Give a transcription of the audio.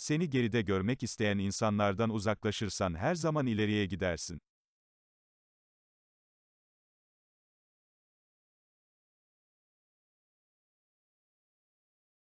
Seni geride görmek isteyen insanlardan uzaklaşırsan her zaman ileriye gidersin.